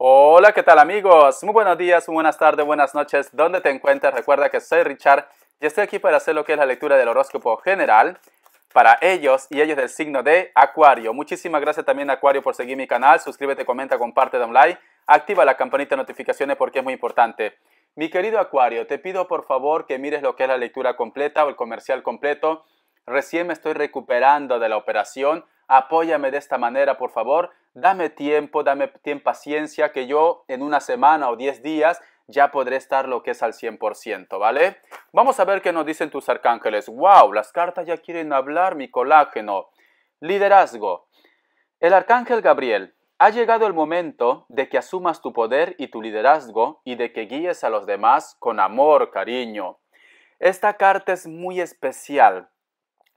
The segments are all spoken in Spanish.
Hola, ¿qué tal amigos? Muy buenos días, buenas tardes, buenas noches, ¿Dónde te encuentras Recuerda que soy Richard y estoy aquí para hacer lo que es la lectura del horóscopo general para ellos y ellos del signo de Acuario. Muchísimas gracias también Acuario por seguir mi canal. Suscríbete, comenta, comparte, da un like, activa la campanita de notificaciones porque es muy importante. Mi querido Acuario, te pido por favor que mires lo que es la lectura completa o el comercial completo. Recién me estoy recuperando de la operación. Apóyame de esta manera, por favor dame tiempo, dame tiempo, paciencia, que yo en una semana o 10 días ya podré estar lo que es al 100%, ¿vale? Vamos a ver qué nos dicen tus arcángeles. ¡Wow! Las cartas ya quieren hablar, mi colágeno. Liderazgo. El arcángel Gabriel, ha llegado el momento de que asumas tu poder y tu liderazgo y de que guíes a los demás con amor, cariño. Esta carta es muy especial.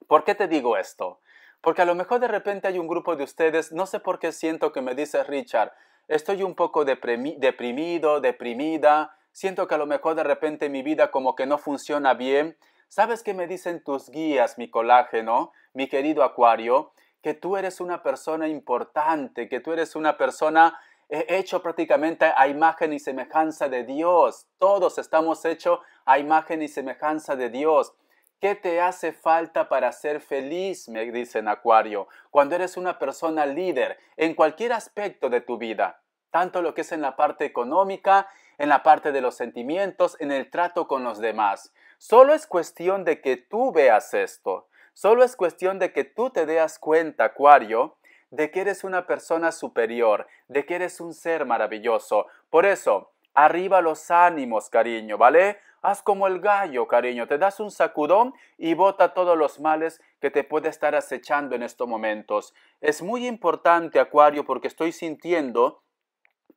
¿Por qué te digo esto? Porque a lo mejor de repente hay un grupo de ustedes, no sé por qué siento que me dice Richard, estoy un poco deprimido, deprimida, siento que a lo mejor de repente mi vida como que no funciona bien. ¿Sabes qué me dicen tus guías, mi colágeno, mi querido Acuario? Que tú eres una persona importante, que tú eres una persona eh, hecho prácticamente a imagen y semejanza de Dios. Todos estamos hechos a imagen y semejanza de Dios. ¿Qué te hace falta para ser feliz? Me dicen Acuario, cuando eres una persona líder en cualquier aspecto de tu vida, tanto lo que es en la parte económica, en la parte de los sentimientos, en el trato con los demás. Solo es cuestión de que tú veas esto. Solo es cuestión de que tú te des cuenta, Acuario, de que eres una persona superior, de que eres un ser maravilloso. Por eso, Arriba los ánimos, cariño, ¿vale? Haz como el gallo, cariño, te das un sacudón y bota todos los males que te puede estar acechando en estos momentos. Es muy importante, Acuario, porque estoy sintiendo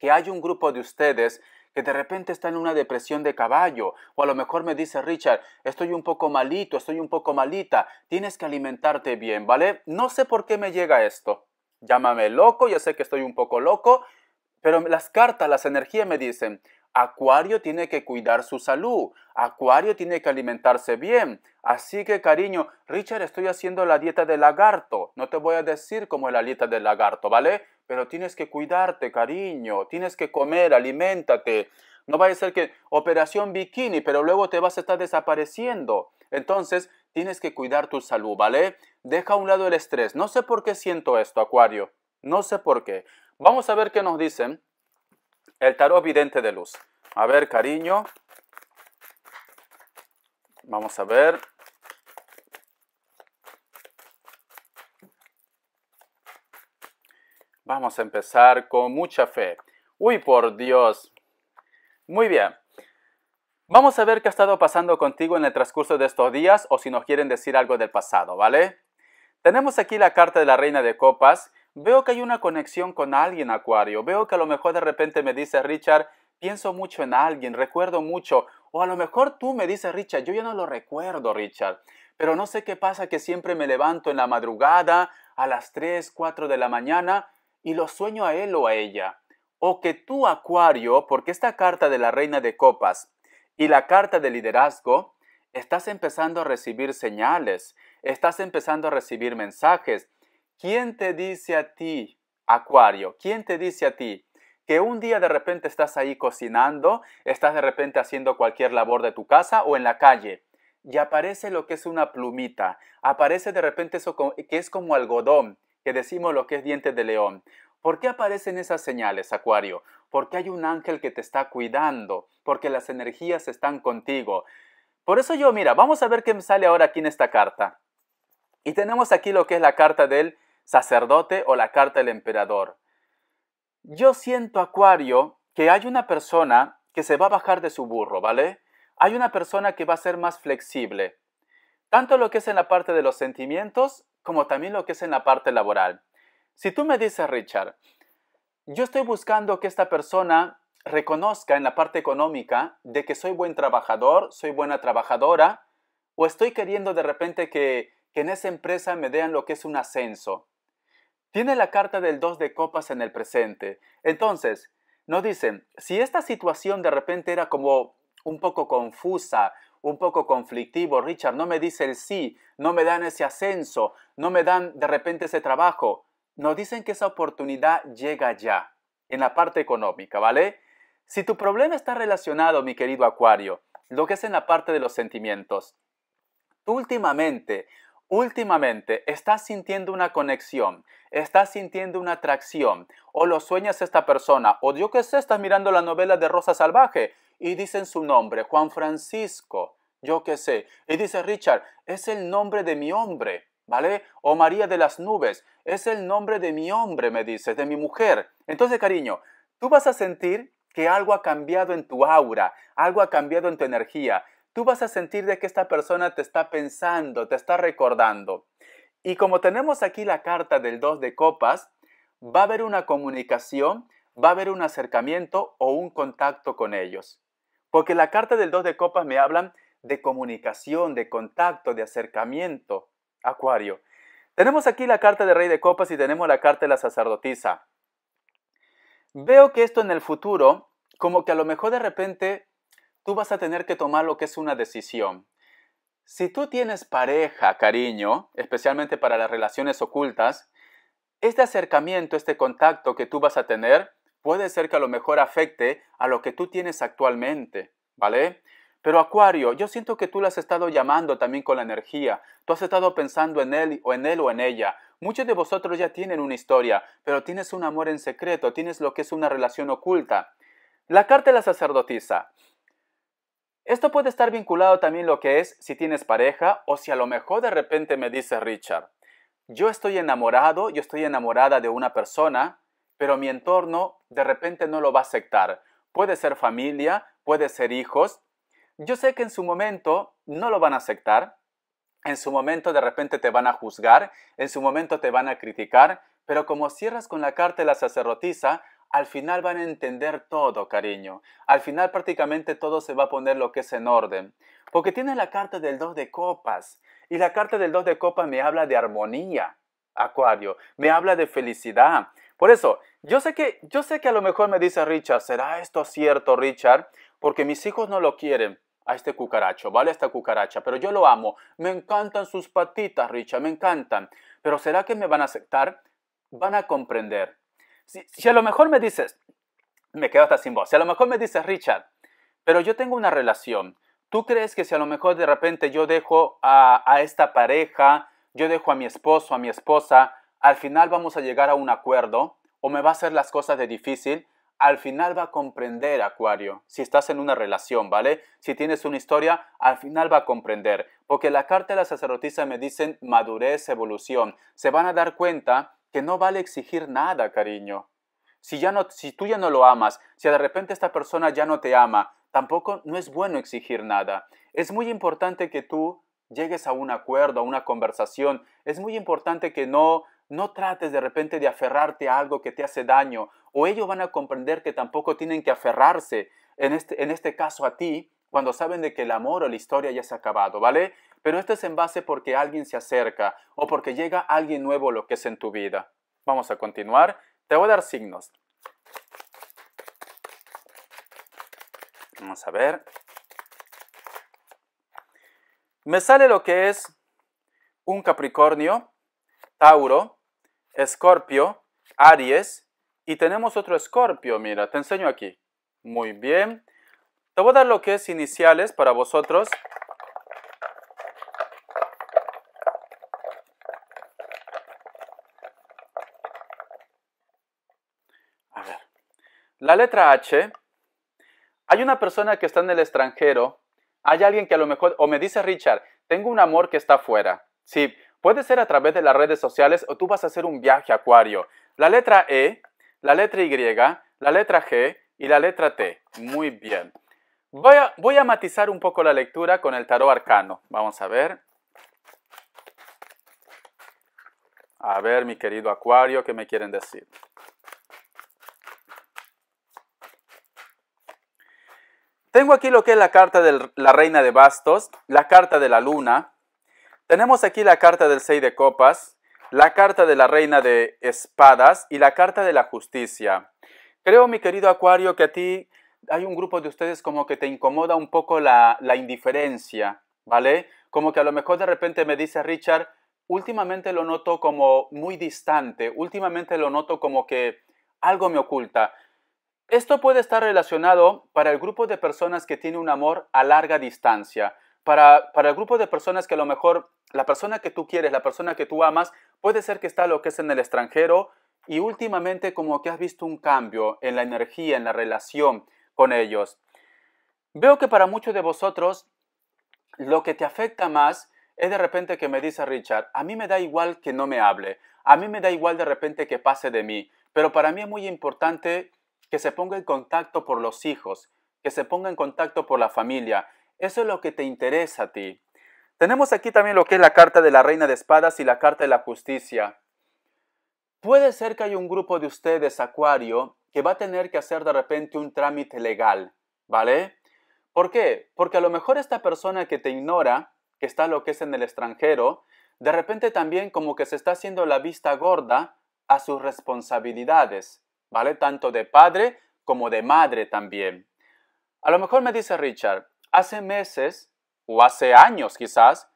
que hay un grupo de ustedes que de repente está en una depresión de caballo, o a lo mejor me dice Richard, estoy un poco malito, estoy un poco malita, tienes que alimentarte bien, ¿vale? No sé por qué me llega esto. Llámame loco, yo sé que estoy un poco loco, pero las cartas, las energías me dicen, Acuario tiene que cuidar su salud, Acuario tiene que alimentarse bien. Así que cariño, Richard, estoy haciendo la dieta del lagarto. No te voy a decir cómo es la dieta del lagarto, ¿vale? Pero tienes que cuidarte, cariño, tienes que comer, aliméntate. No vaya a ser que operación bikini, pero luego te vas a estar desapareciendo. Entonces, tienes que cuidar tu salud, ¿vale? Deja a un lado el estrés. No sé por qué siento esto, Acuario. No sé por qué. Vamos a ver qué nos dicen el tarot vidente de luz. A ver, cariño. Vamos a ver. Vamos a empezar con mucha fe. Uy, por Dios. Muy bien. Vamos a ver qué ha estado pasando contigo en el transcurso de estos días o si nos quieren decir algo del pasado, ¿vale? Tenemos aquí la carta de la Reina de Copas Veo que hay una conexión con alguien, Acuario. Veo que a lo mejor de repente me dice Richard, pienso mucho en alguien, recuerdo mucho. O a lo mejor tú me dices, Richard, yo ya no lo recuerdo, Richard. Pero no sé qué pasa que siempre me levanto en la madrugada, a las 3, 4 de la mañana, y lo sueño a él o a ella. O que tú, Acuario, porque esta carta de la Reina de Copas y la carta de liderazgo, estás empezando a recibir señales, estás empezando a recibir mensajes, ¿Quién te dice a ti, Acuario? ¿Quién te dice a ti que un día de repente estás ahí cocinando, estás de repente haciendo cualquier labor de tu casa o en la calle? Y aparece lo que es una plumita, aparece de repente eso que es como algodón, que decimos lo que es diente de león. ¿Por qué aparecen esas señales, Acuario? Porque hay un ángel que te está cuidando, porque las energías están contigo. Por eso yo, mira, vamos a ver qué me sale ahora aquí en esta carta. Y tenemos aquí lo que es la carta del sacerdote o la carta del emperador. Yo siento, Acuario, que hay una persona que se va a bajar de su burro, ¿vale? Hay una persona que va a ser más flexible, tanto lo que es en la parte de los sentimientos como también lo que es en la parte laboral. Si tú me dices, Richard, yo estoy buscando que esta persona reconozca en la parte económica de que soy buen trabajador, soy buena trabajadora, o estoy queriendo de repente que, que en esa empresa me den lo que es un ascenso tiene la carta del 2 de copas en el presente. Entonces, nos dicen, si esta situación de repente era como un poco confusa, un poco conflictivo, Richard, no me dice el sí, no me dan ese ascenso, no me dan de repente ese trabajo, nos dicen que esa oportunidad llega ya, en la parte económica, ¿vale? Si tu problema está relacionado, mi querido Acuario, lo que es en la parte de los sentimientos, tú últimamente últimamente estás sintiendo una conexión, estás sintiendo una atracción, o lo sueñas esta persona, o yo qué sé, estás mirando la novela de Rosa Salvaje y dicen su nombre, Juan Francisco, yo qué sé, y dice Richard, es el nombre de mi hombre, ¿vale? O María de las Nubes, es el nombre de mi hombre, me dices, de mi mujer. Entonces, cariño, tú vas a sentir que algo ha cambiado en tu aura, algo ha cambiado en tu energía tú vas a sentir de que esta persona te está pensando, te está recordando. Y como tenemos aquí la carta del 2 de copas, va a haber una comunicación, va a haber un acercamiento o un contacto con ellos. Porque la carta del 2 de copas me habla de comunicación, de contacto, de acercamiento. Acuario. Tenemos aquí la carta del Rey de Copas y tenemos la carta de la sacerdotisa. Veo que esto en el futuro, como que a lo mejor de repente tú vas a tener que tomar lo que es una decisión. Si tú tienes pareja, cariño, especialmente para las relaciones ocultas, este acercamiento, este contacto que tú vas a tener, puede ser que a lo mejor afecte a lo que tú tienes actualmente, ¿vale? Pero Acuario, yo siento que tú la has estado llamando también con la energía. Tú has estado pensando en él o en él o en ella. Muchos de vosotros ya tienen una historia, pero tienes un amor en secreto, tienes lo que es una relación oculta. La carta de la sacerdotisa esto puede estar vinculado también lo que es si tienes pareja o si a lo mejor de repente me dice Richard, yo estoy enamorado, yo estoy enamorada de una persona, pero mi entorno de repente no lo va a aceptar. Puede ser familia, puede ser hijos. Yo sé que en su momento no lo van a aceptar, en su momento de repente te van a juzgar, en su momento te van a criticar, pero como cierras con la carta de la sacerdotisa, al final van a entender todo, cariño. Al final prácticamente todo se va a poner lo que es en orden. Porque tiene la carta del 2 de copas. Y la carta del 2 de copas me habla de armonía, Acuario. Me habla de felicidad. Por eso, yo sé que, yo sé que a lo mejor me dice Richard, ¿será esto cierto, Richard? Porque mis hijos no lo quieren a este cucaracho, ¿vale? esta cucaracha, pero yo lo amo. Me encantan sus patitas, Richard, me encantan. Pero ¿será que me van a aceptar? Van a comprender si, a lo mejor me dices, me quedo hasta sin voz, si a lo mejor me dices, Richard, pero yo tengo una relación, ¿tú crees que si a lo mejor de repente yo dejo a, esta pareja, yo dejo a mi esposo, a mi esposa, al final vamos a llegar a un acuerdo o me va a hacer las cosas de difícil? al final va a comprender, Acuario, si estás en una relación, ¿vale? Si tienes una historia, al final va a comprender. Porque la carta de la sacerdotisa me dicen madurez, evolución. Se van a dar cuenta que no vale exigir nada, cariño. Si, ya no, si tú ya no lo amas, si de repente esta persona ya no te ama, tampoco no es bueno exigir nada. Es muy importante que tú llegues a un acuerdo, a una conversación. Es muy importante que no no trates de repente de aferrarte a algo que te hace daño, o ellos van a comprender que tampoco tienen que aferrarse, en este, en este caso a ti, cuando saben de que el amor o la historia ya se ha acabado, ¿vale? Pero esto es en base porque alguien se acerca o porque llega alguien nuevo lo que es en tu vida. Vamos a continuar. Te voy a dar signos. Vamos a ver. Me sale lo que es un Capricornio, Tauro, Escorpio, Aries y tenemos otro Escorpio. Mira, te enseño aquí. Muy bien. Te voy a dar lo que es iniciales para vosotros. La letra H, hay una persona que está en el extranjero, hay alguien que a lo mejor, o me dice Richard, tengo un amor que está afuera. Sí, puede ser a través de las redes sociales o tú vas a hacer un viaje acuario. La letra E, la letra Y, la letra G y la letra T. Muy bien. Voy a, voy a matizar un poco la lectura con el tarot arcano. Vamos a ver. A ver, mi querido acuario, ¿qué me quieren decir? Tengo aquí lo que es la carta de la reina de bastos, la carta de la luna. Tenemos aquí la carta del seis de copas, la carta de la reina de espadas y la carta de la justicia. Creo, mi querido Acuario, que a ti hay un grupo de ustedes como que te incomoda un poco la, la indiferencia, ¿vale? Como que a lo mejor de repente me dice Richard, últimamente lo noto como muy distante, últimamente lo noto como que algo me oculta. Esto puede estar relacionado para el grupo de personas que tiene un amor a larga distancia. Para, para, el grupo de personas que a lo mejor la persona que tú quieres, la persona que tú amas, puede ser que está lo que es en el extranjero y últimamente como que has visto un cambio en la energía, en la relación con ellos. Veo que para muchos de vosotros lo que te afecta más es de repente que me dice Richard, a mí me da igual que no me hable, a mí me da igual de repente que pase de mí, pero para mí es muy importante que se ponga en contacto por los hijos, que se ponga en contacto por la familia. Eso es lo que te interesa a ti. Tenemos aquí también lo que es la carta de la reina de espadas y la carta de la justicia. Puede ser que haya un grupo de ustedes, Acuario, que va a tener que hacer de repente un trámite legal, ¿vale? ¿Por qué? Porque a lo mejor esta persona que te ignora, que está lo que es en el extranjero, de repente también como que se está haciendo la vista gorda a sus responsabilidades. ¿vale? Tanto de padre como de madre también. A lo mejor me dice Richard, hace meses o hace años quizás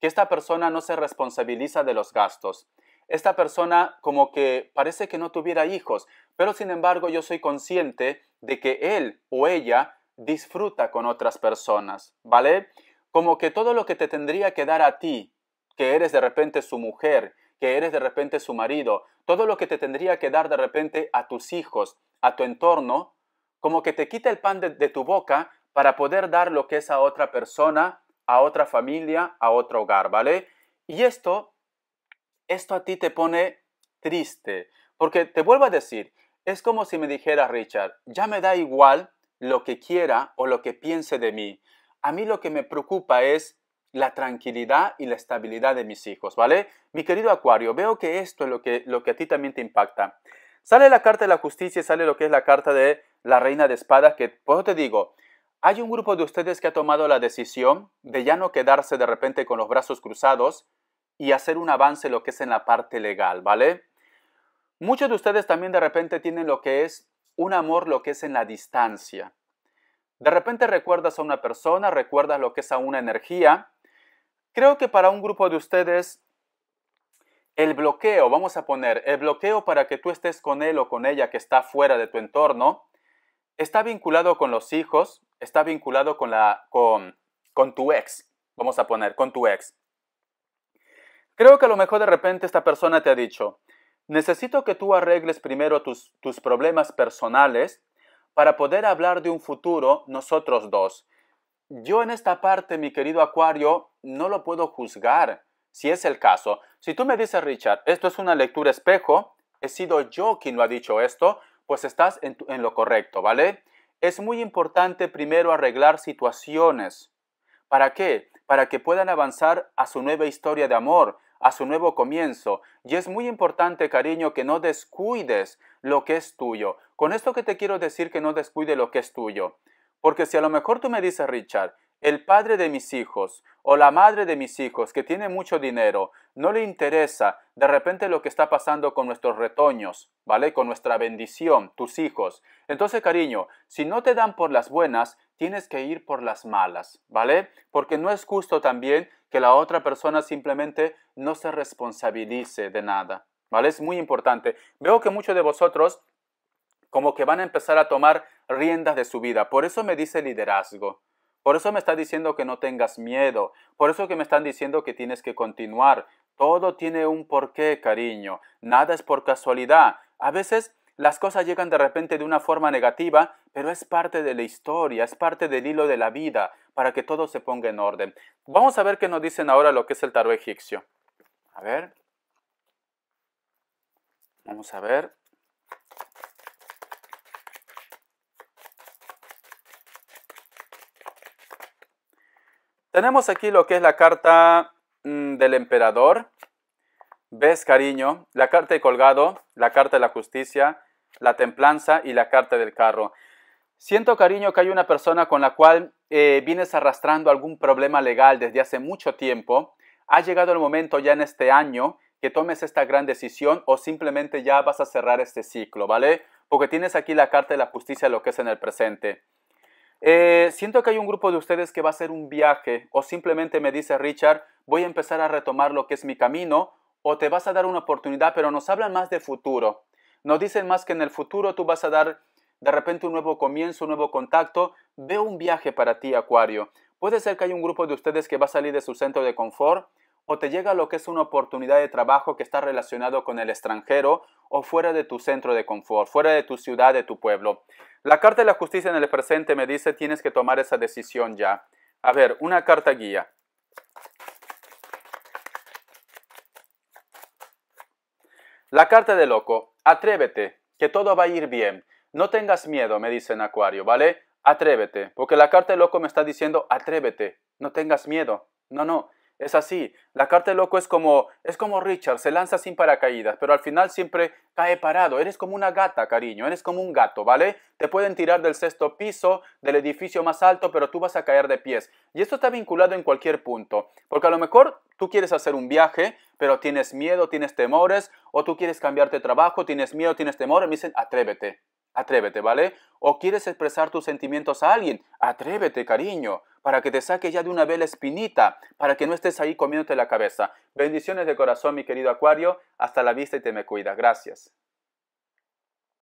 que esta persona no se responsabiliza de los gastos. Esta persona como que parece que no tuviera hijos, pero sin embargo yo soy consciente de que él o ella disfruta con otras personas, ¿vale? Como que todo lo que te tendría que dar a ti, que eres de repente su mujer, que eres de repente su marido, todo lo que te tendría que dar de repente a tus hijos, a tu entorno, como que te quita el pan de, tu boca para poder dar lo que es a otra persona, a otra familia, a otro hogar, ¿vale? Y esto, esto a ti te pone triste, porque te vuelvo a decir, es como si me dijera Richard, ya me da igual lo que quiera o lo que piense de mí. A mí lo que me preocupa es la tranquilidad y la estabilidad de mis hijos, ¿vale? Mi querido Acuario, veo que esto es lo que, lo que a ti también te impacta. Sale la carta de la justicia y sale lo que es la carta de la reina de espadas, que pues te digo, hay un grupo de ustedes que ha tomado la decisión de ya no quedarse de repente con los brazos cruzados y hacer un avance lo que es en la parte legal, ¿vale? Muchos de ustedes también de repente tienen lo que es un amor, lo que es en la distancia. De repente recuerdas a una persona, recuerdas lo que es a una energía, Creo que para un grupo de ustedes el bloqueo, vamos a poner, el bloqueo para que tú estés con él o con ella que está fuera de tu entorno, está vinculado con los hijos, está vinculado con, la, con, tu ex, vamos a poner, con tu ex. Creo que a lo mejor de repente esta persona te ha dicho, necesito que tú arregles primero tus, tus problemas personales para poder hablar de un futuro nosotros dos. Yo en esta parte, mi querido Acuario, no lo puedo juzgar, si es el caso. Si tú me dices, Richard, esto es una lectura espejo, he sido yo quien lo ha dicho esto, pues estás en, lo correcto, ¿vale? Es muy importante primero arreglar situaciones. ¿Para qué? Para que puedan avanzar a su nueva historia de amor, a su nuevo comienzo. Y es muy importante, cariño, que no descuides lo que es tuyo. Con esto que te quiero decir que no descuide lo que es tuyo. Porque si a lo mejor tú me dices, Richard, el padre de mis hijos o la madre de mis hijos que tiene mucho dinero, no le interesa de repente lo que está pasando con nuestros retoños, ¿vale? Con nuestra bendición, tus hijos. Entonces, cariño, si no te dan por las buenas, tienes que ir por las malas, ¿vale? Porque no es justo también que la otra persona simplemente no se responsabilice de nada, ¿vale? Es muy importante. Veo que muchos de vosotros como que van a empezar a tomar riendas de su vida. Por eso me dice liderazgo. Por eso me está diciendo que no tengas miedo. Por eso que me están diciendo que tienes que continuar. Todo tiene un porqué, cariño. Nada es por casualidad. A veces las cosas llegan de repente de una forma negativa, pero es parte de la historia, es parte del hilo de la vida, para que todo se ponga en orden. Vamos a ver qué nos dicen ahora lo que es el tarot egipcio. A ver. Vamos a ver. Tenemos aquí lo que es la carta mm, del emperador. ¿Ves, cariño? La carta de colgado, la carta de la justicia, la templanza y la carta del carro. Siento, cariño, que hay una persona con la cual eh, vienes arrastrando algún problema legal desde hace mucho tiempo. Ha llegado el momento ya en este año que tomes esta gran decisión o simplemente ya vas a cerrar este ciclo, ¿vale? Porque tienes aquí la carta de la justicia, lo que es en el presente. Eh, siento que hay un grupo de ustedes que va a hacer un viaje o simplemente me dice Richard, voy a empezar a retomar lo que es mi camino o te vas a dar una oportunidad, pero nos hablan más de futuro. Nos dicen más que en el futuro tú vas a dar de repente un nuevo comienzo, un nuevo contacto. Ve un viaje para ti, Acuario. Puede ser que hay un grupo de ustedes que va a salir de su centro de confort o te llega lo que es una oportunidad de trabajo que está relacionado con el extranjero o fuera de tu centro de confort, fuera de tu ciudad, de tu pueblo. La Carta de la Justicia en el presente me dice tienes que tomar esa decisión ya. A ver, una carta guía. La carta de loco, atrévete, que todo va a ir bien. No tengas miedo, me dice en Acuario, ¿vale? Atrévete, porque la carta de loco me está diciendo, atrévete, no tengas miedo. No, no, es así, la carta de loco es como, es como Richard, se lanza sin paracaídas, pero al final siempre cae parado. Eres como una gata, cariño, eres como un gato, ¿vale? Te pueden tirar del sexto piso, del edificio más alto, pero tú vas a caer de pies. Y esto está vinculado en cualquier punto, porque a lo mejor tú quieres hacer un viaje, pero tienes miedo, tienes temores, o tú quieres cambiarte de trabajo, tienes miedo, tienes temores, me dicen, atrévete, Atrévete, ¿vale? O quieres expresar tus sentimientos a alguien, atrévete, cariño, para que te saque ya de una vela espinita, para que no estés ahí comiéndote la cabeza. Bendiciones de corazón, mi querido Acuario. Hasta la vista y te me cuida. Gracias.